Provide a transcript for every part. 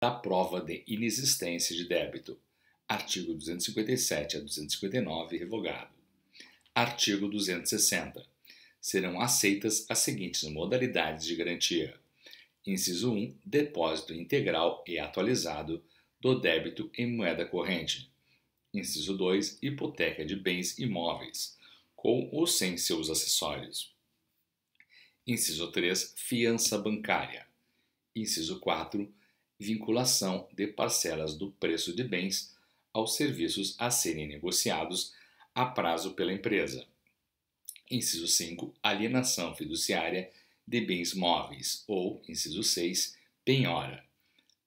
da prova de inexistência de débito. Artigo 257 a 259, revogado. Artigo 260. Serão aceitas as seguintes modalidades de garantia: Inciso 1. Depósito integral e atualizado do débito em moeda corrente. Inciso 2. Hipoteca de bens imóveis, com ou sem seus acessórios. Inciso 3. Fiança bancária. Inciso 4 vinculação de parcelas do preço de bens aos serviços a serem negociados a prazo pela empresa. Inciso 5. Alienação fiduciária de bens móveis ou, inciso 6, penhora.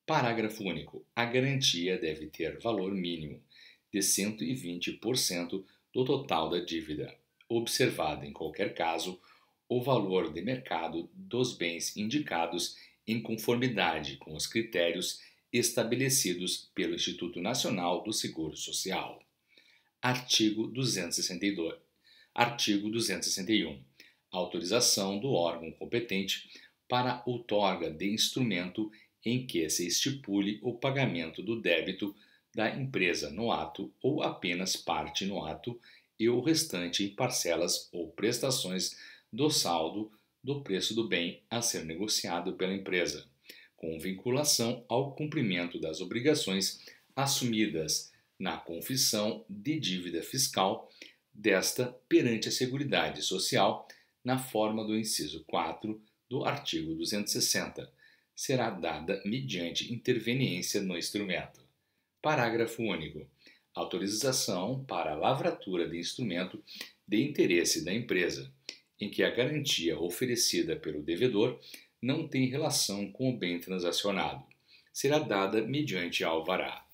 Parágrafo único. A garantia deve ter valor mínimo de 120% do total da dívida, observado em qualquer caso o valor de mercado dos bens indicados em conformidade com os critérios estabelecidos pelo Instituto Nacional do Seguro Social. Artigo 262. Artigo 261. Autorização do órgão competente para outorga de instrumento em que se estipule o pagamento do débito da empresa no ato ou apenas parte no ato e o restante em parcelas ou prestações do saldo do preço do bem a ser negociado pela empresa, com vinculação ao cumprimento das obrigações assumidas na confissão de dívida fiscal desta perante a Seguridade Social, na forma do inciso 4 do artigo 260, será dada mediante interveniência no instrumento. Parágrafo único. Autorização para lavratura de instrumento de interesse da empresa em que a garantia oferecida pelo devedor não tem relação com o bem transacionado. Será dada mediante alvará.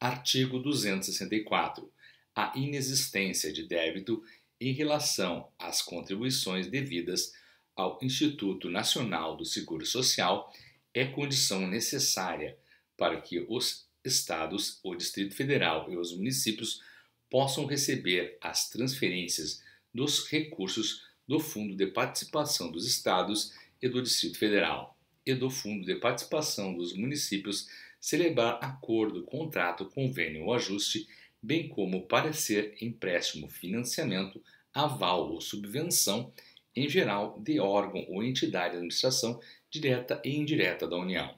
Artigo 264. A inexistência de débito em relação às contribuições devidas ao Instituto Nacional do Seguro Social é condição necessária para que os estados, o Distrito Federal e os municípios possam receber as transferências dos recursos do Fundo de Participação dos Estados e do Distrito Federal e do Fundo de Participação dos Municípios celebrar acordo, contrato, convênio ou ajuste, bem como parecer, empréstimo, financiamento, aval ou subvenção, em geral, de órgão ou entidade de administração direta e indireta da União.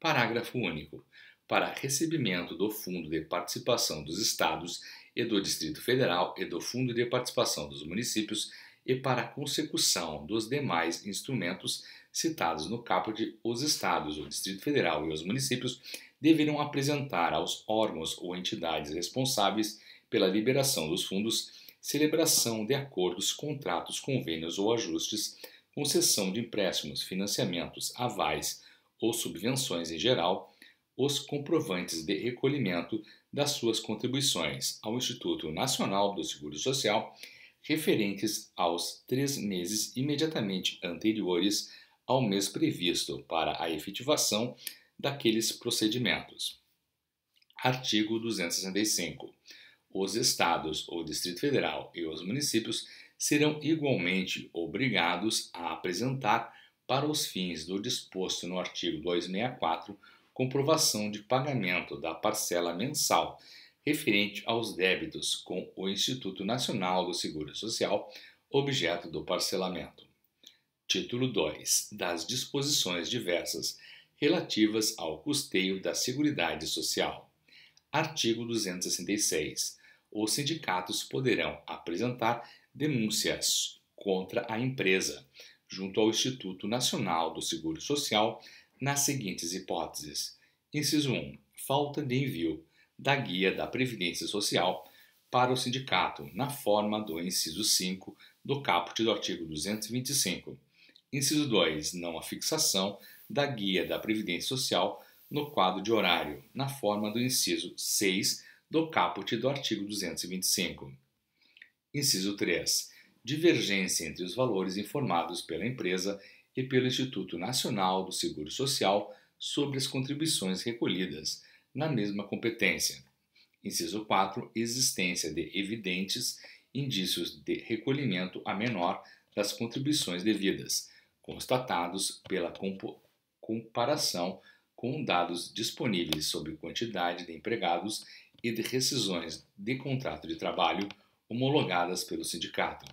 Parágrafo único. Para recebimento do Fundo de Participação dos Estados e do Distrito Federal e do Fundo de Participação dos Municípios e para a consecução dos demais instrumentos citados no caput, os estados, o Distrito Federal e os municípios deverão apresentar aos órgãos ou entidades responsáveis pela liberação dos fundos celebração de acordos, contratos, convênios ou ajustes, concessão de empréstimos, financiamentos, avais ou subvenções em geral, os comprovantes de recolhimento das suas contribuições ao Instituto Nacional do Seguro Social referentes aos três meses imediatamente anteriores ao mês previsto para a efetivação daqueles procedimentos. Artigo 265. Os estados, o Distrito Federal e os municípios serão igualmente obrigados a apresentar, para os fins do disposto no artigo 264, comprovação de pagamento da parcela mensal referente aos débitos com o Instituto Nacional do Seguro Social, objeto do parcelamento. Título 2 das disposições diversas relativas ao custeio da Seguridade Social. Artigo 266. Os sindicatos poderão apresentar denúncias contra a empresa junto ao Instituto Nacional do Seguro Social nas seguintes hipóteses: inciso 1, falta de envio da guia da Previdência Social para o sindicato, na forma do inciso 5 do caput do artigo 225. Inciso 2, não a fixação da guia da Previdência Social no quadro de horário, na forma do inciso 6 do caput do artigo 225. Inciso 3. Divergência entre os valores informados pela empresa e pelo Instituto Nacional do Seguro Social sobre as contribuições recolhidas na mesma competência. Inciso 4. Existência de evidentes indícios de recolhimento a menor das contribuições devidas, constatados pela comparação com dados disponíveis sobre quantidade de empregados e de rescisões de contrato de trabalho homologadas pelo sindicato.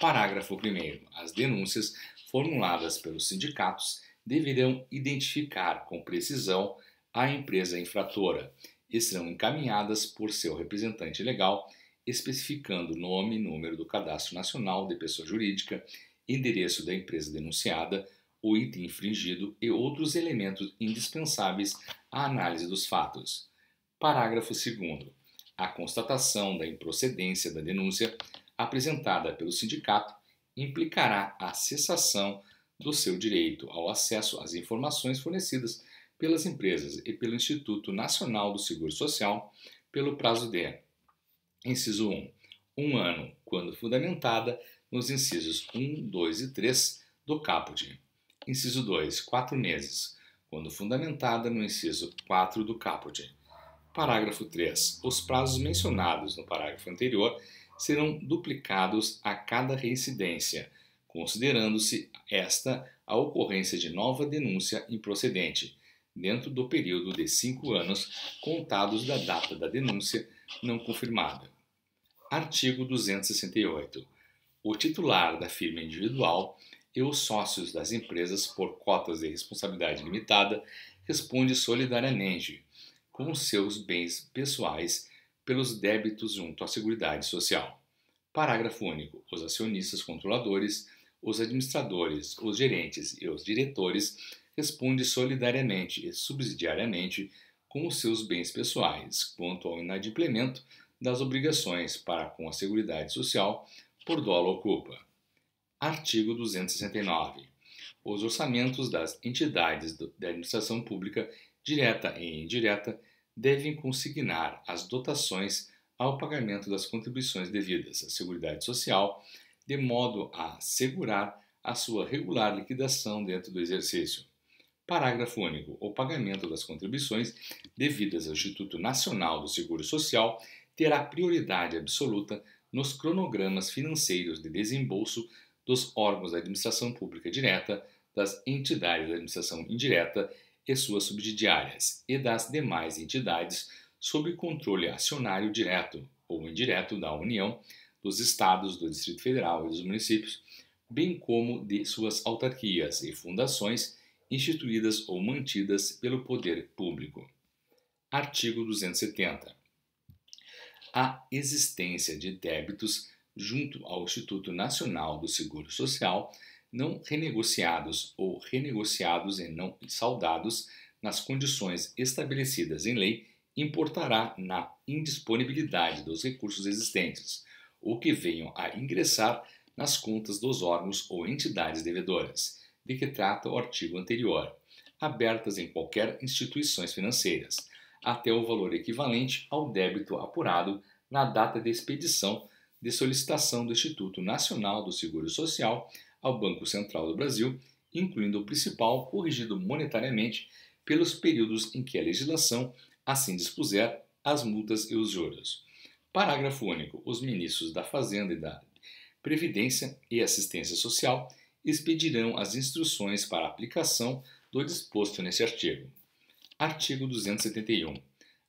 Parágrafo 1. As denúncias formuladas pelos sindicatos deverão identificar com precisão a empresa infratora e serão encaminhadas por seu representante legal, especificando nome e número do Cadastro Nacional de Pessoa Jurídica, endereço da empresa denunciada, o item infringido e outros elementos indispensáveis à análise dos fatos. Parágrafo 2. A constatação da improcedência da denúncia apresentada pelo sindicato implicará a cessação do seu direito ao acesso às informações fornecidas pelas empresas e pelo Instituto Nacional do Seguro Social pelo prazo de inciso 1, um ano, quando fundamentada nos incisos 1, 2 e 3 do caput. Inciso 2, quatro meses, quando fundamentada no inciso 4 do caput. Parágrafo 3. Os prazos mencionados no parágrafo anterior serão duplicados a cada reincidência, considerando-se esta a ocorrência de nova denúncia improcedente, dentro do período de cinco anos contados da data da denúncia não confirmada. Artigo 268. O titular da firma individual e os sócios das empresas por cotas de responsabilidade limitada responde solidariamente com os seus bens pessoais pelos débitos junto à Seguridade Social. Parágrafo único. Os acionistas controladores, os administradores, os gerentes e os diretores respondem solidariamente e subsidiariamente com os seus bens pessoais quanto ao inadimplemento das obrigações para com a Seguridade Social por dolo ou culpa. Artigo 269. Os orçamentos das entidades da administração pública, direta e indireta, devem consignar as dotações ao pagamento das contribuições devidas à Seguridade Social, de modo a assegurar a sua regular liquidação dentro do exercício. Parágrafo único. O pagamento das contribuições devidas ao Instituto Nacional do Seguro Social terá prioridade absoluta nos cronogramas financeiros de desembolso dos órgãos da administração pública direta, das entidades da administração indireta e suas subsidiárias e das demais entidades sob controle acionário direto ou indireto da União, dos Estados, do Distrito Federal e dos municípios, bem como de suas autarquias e fundações instituídas ou mantidas pelo poder público. Artigo 270. A existência de débitos junto ao Instituto Nacional do Seguro Social não renegociados ou renegociados e não saldados nas condições estabelecidas em lei, importará na indisponibilidade dos recursos existentes ou que venham a ingressar nas contas dos órgãos ou entidades devedoras, de que trata o artigo anterior, abertas em qualquer instituições financeiras, até o valor equivalente ao débito apurado na data de expedição de solicitação do Instituto Nacional do Seguro Social ao Banco Central do Brasil, incluindo o principal, corrigido monetariamente pelos períodos em que a legislação assim dispuser as multas e os juros. Parágrafo único. Os ministros da Fazenda e da Previdência e Assistência Social expedirão as instruções para aplicação do disposto neste artigo. Artigo 271.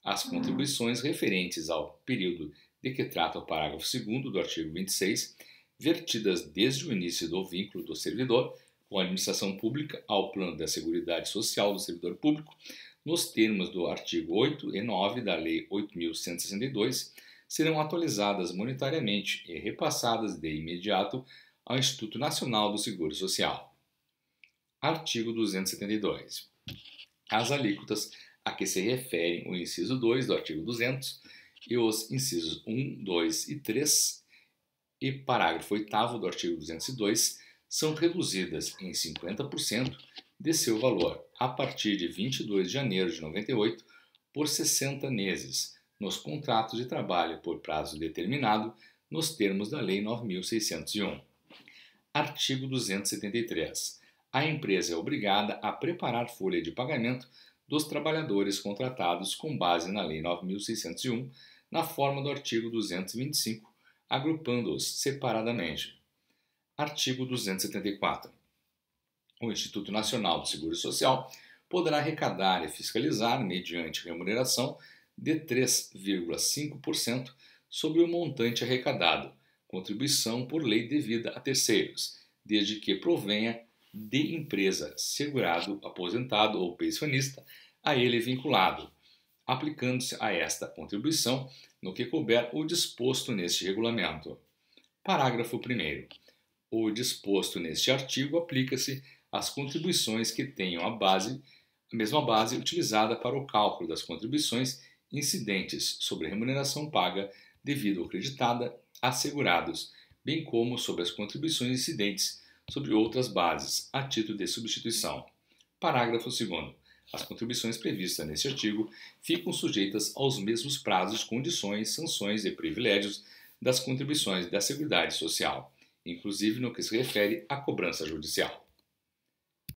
As contribuições referentes ao período de que trata o parágrafo 2 do artigo 26 vertidas desde o início do vínculo do servidor com a administração pública ao plano da Seguridade Social do servidor público, nos termos do artigo 8 e 9 da Lei 8.162, serão atualizadas monetariamente e repassadas de imediato ao Instituto Nacional do Seguro Social. Artigo 272. As alíquotas a que se referem o inciso 2 do artigo 200 e os incisos 1, 2 e 3 e parágrafo 8 do artigo 202 são reduzidas em 50% de seu valor a partir de 22 de janeiro de 98 por 60 meses nos contratos de trabalho por prazo determinado nos termos da Lei 9601. Artigo 273. A empresa é obrigada a preparar folha de pagamento dos trabalhadores contratados com base na Lei 9601, na forma do artigo 225 agrupando-os separadamente. Artigo 274. O Instituto Nacional do Seguro Social poderá arrecadar e fiscalizar, mediante remuneração, de 3,5% sobre o montante arrecadado, contribuição por lei devida a terceiros, desde que provenha de empresa segurado, aposentado ou pensionista a ele vinculado, aplicando-se a esta contribuição no que couber o disposto neste regulamento. Parágrafo 1. O disposto neste artigo aplica-se às contribuições que tenham a base, a mesma base utilizada para o cálculo das contribuições incidentes sobre remuneração paga devido ou creditada a assegurados, bem como sobre as contribuições incidentes sobre outras bases, a título de substituição. Parágrafo 2. As contribuições previstas neste artigo ficam sujeitas aos mesmos prazos, condições, sanções e privilégios das contribuições da Seguridade Social, inclusive no que se refere à cobrança judicial.